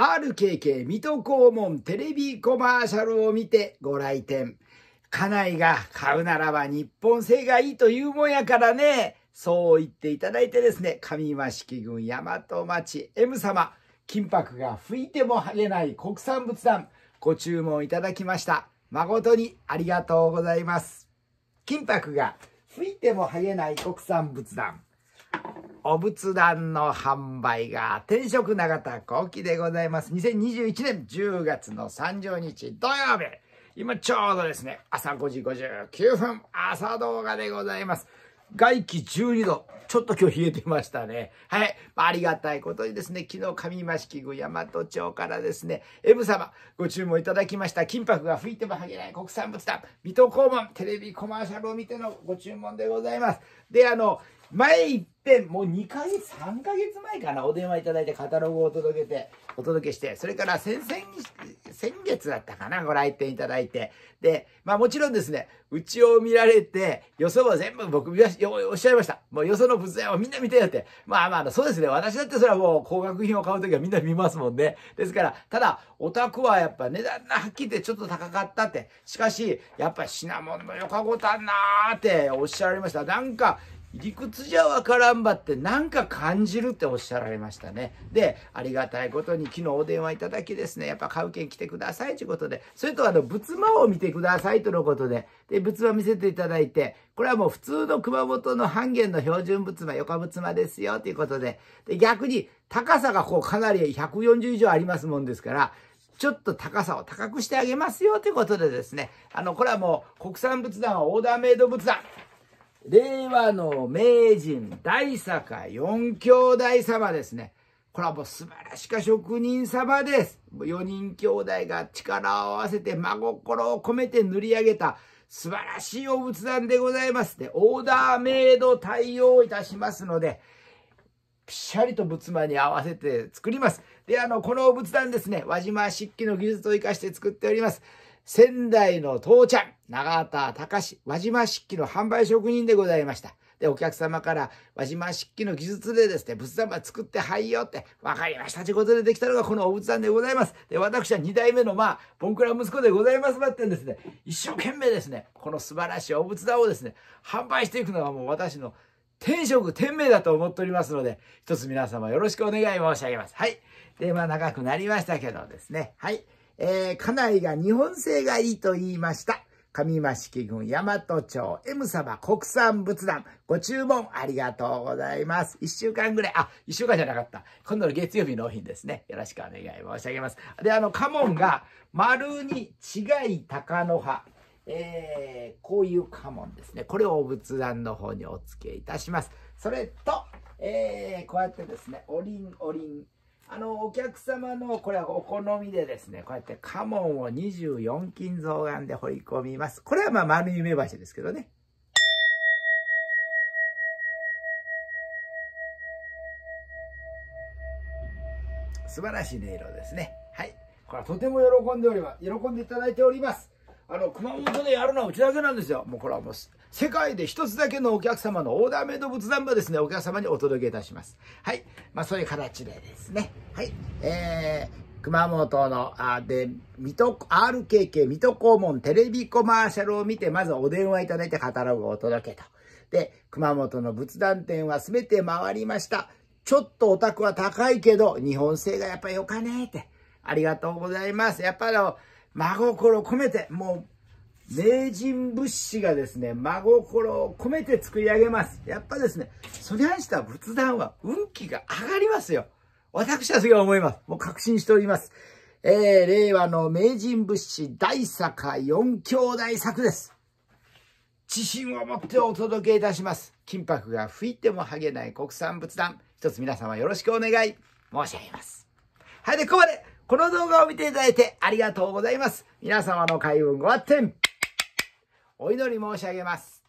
RKK 水戸黄門テレビコマーシャルを見てご来店。家内が買うならば日本製がいいというもんやからね。そう言っていただいてですね、上益郡大和町 M 様、金箔が吹いても剥げない国産仏壇、ご注文いただきました。誠にありがとうございます。金箔が吹いても剥げない国産仏壇。お仏壇の販売が転職永田幸喜でございます。2021年10月の30日土曜日。今ちょうどですね、朝5時59分、朝動画でございます。外気12度。ちょっと今日冷えてましたね。はい。まあ、ありがたいことにですね、昨日上増木宮大和町からですね、エブ様、ご注文いただきました。金箔が吹いても剥げない国産物だ。水戸黄門、テレビコマーシャルを見てのご注文でございます。で、あの、前一遍、もう2ヶ月、3ヶ月前かな、お電話いただいてカタログをお届けて、お届けして、それから先々、先月だったかな、ご来店いただいて。で、まあもちろんですね、うちを見られて、よそは全部僕見おっしゃいました。もうよその仏像をみんな見てよって。まあまあ、そうですね。私だってそれはもう高額品を買うときはみんな見ますもんね。ですから、ただ、お宅はやっぱ値段がはっきり言ってちょっと高かったって。しかし、やっぱ品物もよかごたんなーっておっしゃられました。なんか、理屈じゃわからんばってなんか感じるっておっしゃられましたね。で、ありがたいことに昨日お電話いただきですね、やっぱ買う券来てくださいということで、それとあの、仏間を見てくださいとのことで、で、仏間見せていただいて、これはもう普通の熊本の半減の標準仏間、横仏間ですよということで、で、逆に高さがこうかなり140以上ありますもんですから、ちょっと高さを高くしてあげますよということでですね、あの、これはもう国産仏壇はオーダーメイド仏壇。令和の名人、大坂四兄弟様ですね。これはもう素晴らしか職人様です。4人兄弟が力を合わせて真心を込めて塗り上げた素晴らしいお仏壇でございます。で、オーダーメイド対応いたしますので、ぴしゃりと仏間に合わせて作ります。で、あの、この仏壇ですね、輪島漆器の技術を生かして作っております。仙台の父ちゃん、長田隆、輪島漆器の販売職人でございました。で、お客様から、輪島漆器の技術でですね、仏壇場作ってはいよって、わかりました。ということでできたのがこのお仏壇でございます。で、私は2代目の、まあ、ボンクラ息子でございますばってんですね、一生懸命ですね、この素晴らしいお仏壇をですね、販売していくのがもう私の天職、天命だと思っておりますので、一つ皆様よろしくお願い申し上げます。はい。で、まあ、長くなりましたけどですね、はい。えー、家内が日本製がいいと言いました。上増城郡大和町 M 様国産仏壇ご注文ありがとうございます。1週間ぐらい、あ、1週間じゃなかった。今度の月曜日納品ですね。よろしくお願い申し上げます。で、あの、家紋が丸に違い高の葉。えー、こういう家紋ですね。これを仏壇の方にお付けいたします。それと、えー、こうやってですね、おりんおりん、あの、お客様の、これはお好みでですね、こうやってカモンを24金増眼で掘り込みます。これはまあ丸い梅橋ですけどね。素晴らしい音色ですね。はい。これはとても喜んでおります。喜んでいただいております。あの、熊本でやるのはうちだけなんですよ。もうこれはもう、世界で一つだけのお客様のオーダーメイド仏壇場ですね、お客様にお届けいたします。はい。まあ、そういう形でですね。はい。えー、熊本の、あで、水戸、RKK 水戸黄門テレビコマーシャルを見て、まずお電話いただいてカタログをお届けと。で、熊本の仏壇店は全て回りました。ちょっとお宅は高いけど、日本製がやっぱ良かねえって。ありがとうございます。やっぱりあの、真心を込めて、もう、名人物資がですね、真心を込めて作り上げます。やっぱですね、それにした仏壇は運気が上がりますよ。私はそう思います。もう確信しております。えー、令和の名人物資大坂四兄弟作です。自信を持ってお届けいたします。金箔が吹いても剥げない国産仏壇。一つ皆様よろしくお願い申し上げます。はい、で、ここまでこの動画を見ていただいてありがとうございます。皆様の開運ご発展お祈り申し上げます。